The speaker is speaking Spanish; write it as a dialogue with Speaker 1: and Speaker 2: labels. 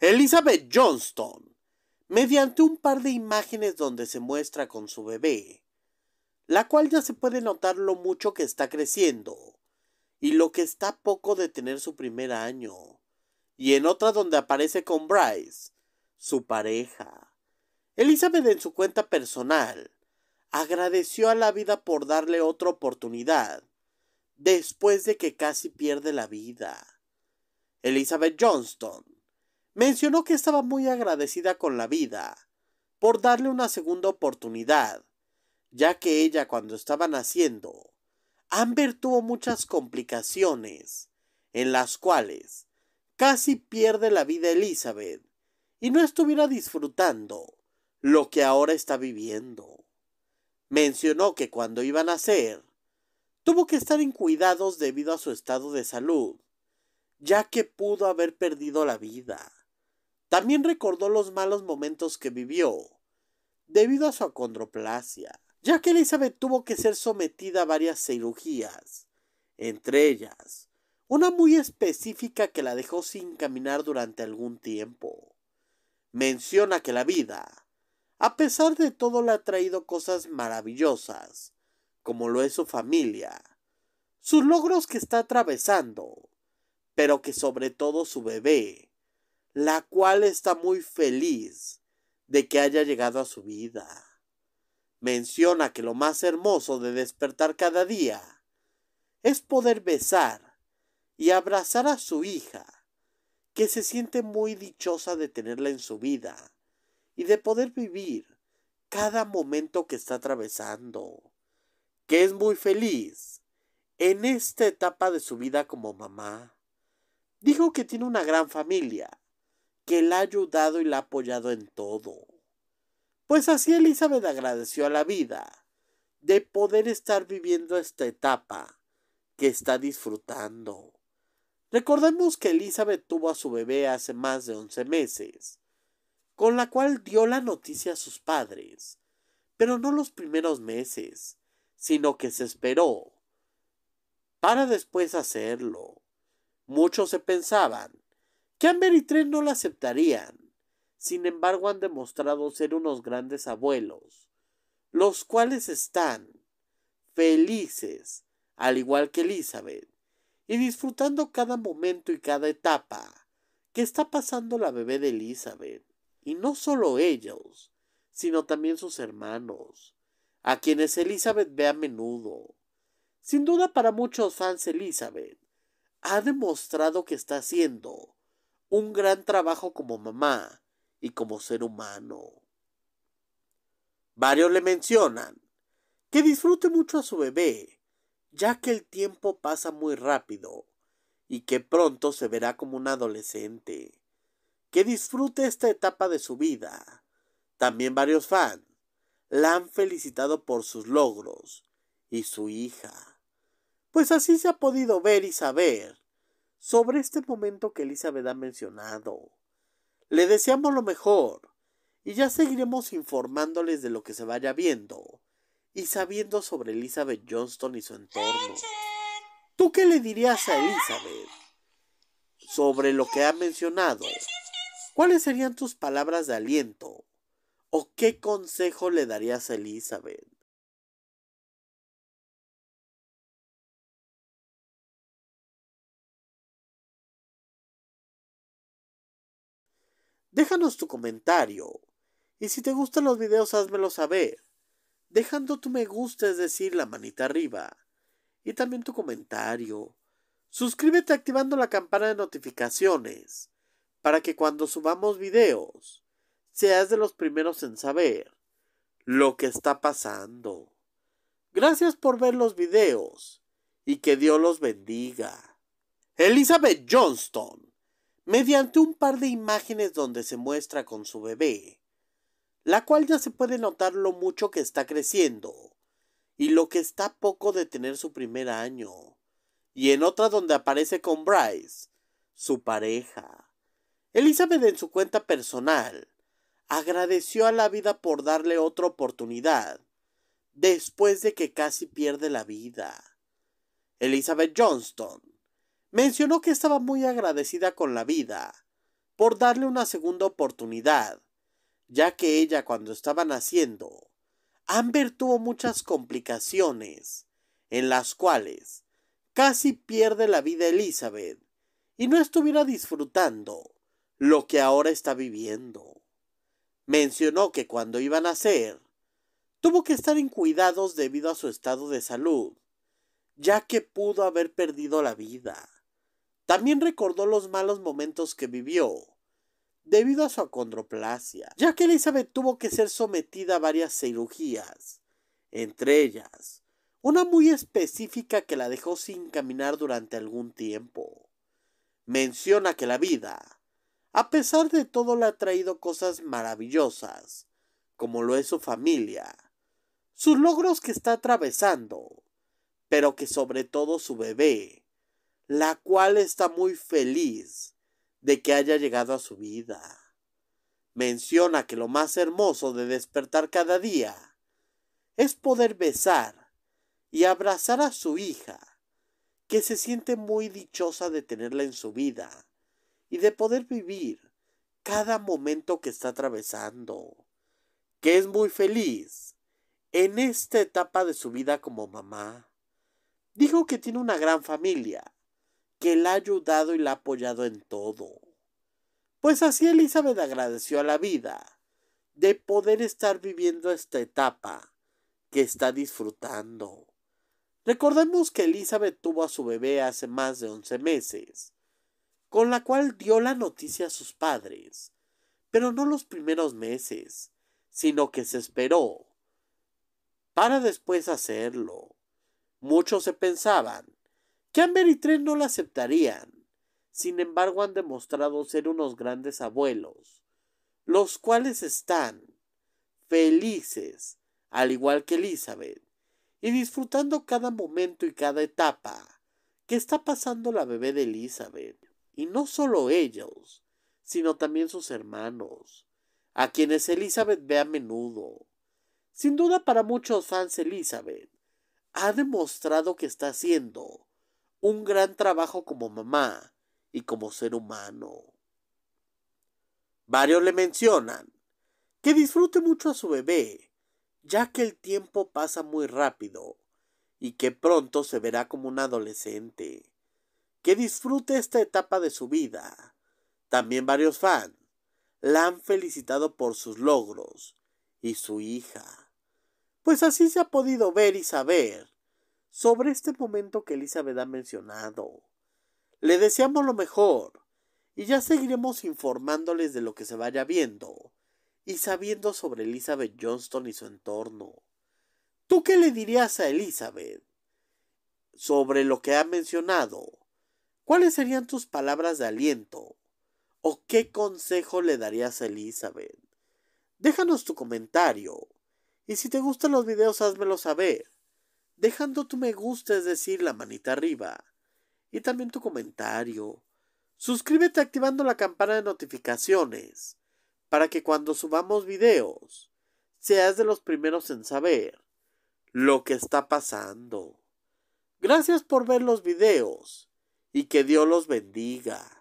Speaker 1: Elizabeth Johnston, mediante un par de imágenes donde se muestra con su bebé, la cual ya se puede notar lo mucho que está creciendo y lo que está poco de tener su primer año, y en otra donde aparece con Bryce, su pareja. Elizabeth en su cuenta personal agradeció a la vida por darle otra oportunidad después de que casi pierde la vida. Elizabeth Johnston Mencionó que estaba muy agradecida con la vida por darle una segunda oportunidad, ya que ella cuando estaba naciendo, Amber tuvo muchas complicaciones, en las cuales casi pierde la vida Elizabeth y no estuviera disfrutando lo que ahora está viviendo. Mencionó que cuando iba a nacer, tuvo que estar en cuidados debido a su estado de salud, ya que pudo haber perdido la vida. También recordó los malos momentos que vivió, debido a su acondroplasia, ya que Elizabeth tuvo que ser sometida a varias cirugías, entre ellas una muy específica que la dejó sin caminar durante algún tiempo. Menciona que la vida, a pesar de todo, le ha traído cosas maravillosas, como lo es su familia, sus logros que está atravesando, pero que sobre todo su bebé, la cual está muy feliz de que haya llegado a su vida. Menciona que lo más hermoso de despertar cada día es poder besar y abrazar a su hija, que se siente muy dichosa de tenerla en su vida y de poder vivir cada momento que está atravesando, que es muy feliz en esta etapa de su vida como mamá. Dijo que tiene una gran familia que la ha ayudado y la ha apoyado en todo. Pues así Elizabeth agradeció a la vida de poder estar viviendo esta etapa que está disfrutando. Recordemos que Elizabeth tuvo a su bebé hace más de 11 meses, con la cual dio la noticia a sus padres, pero no los primeros meses, sino que se esperó para después hacerlo. Muchos se pensaban Camber y Trent no la aceptarían. Sin embargo, han demostrado ser unos grandes abuelos, los cuales están felices, al igual que Elizabeth, y disfrutando cada momento y cada etapa que está pasando la bebé de Elizabeth. Y no solo ellos, sino también sus hermanos, a quienes Elizabeth ve a menudo. Sin duda para muchos fans Elizabeth ha demostrado que está haciendo un gran trabajo como mamá y como ser humano. Varios le mencionan que disfrute mucho a su bebé, ya que el tiempo pasa muy rápido y que pronto se verá como un adolescente. Que disfrute esta etapa de su vida. También varios fans la han felicitado por sus logros y su hija. Pues así se ha podido ver y saber sobre este momento que Elizabeth ha mencionado. Le deseamos lo mejor y ya seguiremos informándoles de lo que se vaya viendo y sabiendo sobre Elizabeth Johnston y su entorno. ¿Tú qué le dirías a Elizabeth sobre lo que ha mencionado? ¿Cuáles serían tus palabras de aliento? ¿O qué consejo le darías a Elizabeth? Déjanos tu comentario. Y si te gustan los videos, házmelo saber. Dejando tu me gusta, es decir, la manita arriba. Y también tu comentario. Suscríbete activando la campana de notificaciones para que cuando subamos videos seas de los primeros en saber lo que está pasando. Gracias por ver los videos y que Dios los bendiga. Elizabeth Johnston mediante un par de imágenes donde se muestra con su bebé, la cual ya se puede notar lo mucho que está creciendo y lo que está poco de tener su primer año, y en otra donde aparece con Bryce, su pareja. Elizabeth en su cuenta personal agradeció a la vida por darle otra oportunidad después de que casi pierde la vida. Elizabeth Johnston Mencionó que estaba muy agradecida con la vida por darle una segunda oportunidad, ya que ella cuando estaba naciendo, Amber tuvo muchas complicaciones, en las cuales casi pierde la vida Elizabeth y no estuviera disfrutando lo que ahora está viviendo. Mencionó que cuando iba a nacer, tuvo que estar en cuidados debido a su estado de salud, ya que pudo haber perdido la vida. También recordó los malos momentos que vivió debido a su acondroplasia, ya que Elizabeth tuvo que ser sometida a varias cirugías, entre ellas una muy específica que la dejó sin caminar durante algún tiempo. Menciona que la vida, a pesar de todo, le ha traído cosas maravillosas, como lo es su familia, sus logros que está atravesando, pero que sobre todo su bebé, la cual está muy feliz de que haya llegado a su vida. Menciona que lo más hermoso de despertar cada día es poder besar y abrazar a su hija, que se siente muy dichosa de tenerla en su vida y de poder vivir cada momento que está atravesando, que es muy feliz en esta etapa de su vida como mamá. Dijo que tiene una gran familia que la ha ayudado y la ha apoyado en todo. Pues así Elizabeth agradeció a la vida de poder estar viviendo esta etapa que está disfrutando. Recordemos que Elizabeth tuvo a su bebé hace más de once meses, con la cual dio la noticia a sus padres, pero no los primeros meses, sino que se esperó para después hacerlo. Muchos se pensaban Chamber y Tren no la aceptarían. Sin embargo, han demostrado ser unos grandes abuelos, los cuales están felices, al igual que Elizabeth, y disfrutando cada momento y cada etapa que está pasando la bebé de Elizabeth. Y no solo ellos, sino también sus hermanos, a quienes Elizabeth ve a menudo. Sin duda para muchos fans Elizabeth ha demostrado que está haciendo un gran trabajo como mamá y como ser humano. Varios le mencionan que disfrute mucho a su bebé, ya que el tiempo pasa muy rápido y que pronto se verá como un adolescente. Que disfrute esta etapa de su vida. También varios fans la han felicitado por sus logros y su hija. Pues así se ha podido ver y saber sobre este momento que Elizabeth ha mencionado. Le deseamos lo mejor y ya seguiremos informándoles de lo que se vaya viendo y sabiendo sobre Elizabeth Johnston y su entorno. ¿Tú qué le dirías a Elizabeth sobre lo que ha mencionado? ¿Cuáles serían tus palabras de aliento? ¿O qué consejo le darías a Elizabeth? Déjanos tu comentario. Y si te gustan los videos, házmelo saber dejando tu me gusta, es decir, la manita arriba, y también tu comentario. Suscríbete activando la campana de notificaciones para que cuando subamos videos seas de los primeros en saber lo que está pasando. Gracias por ver los videos y que Dios los bendiga.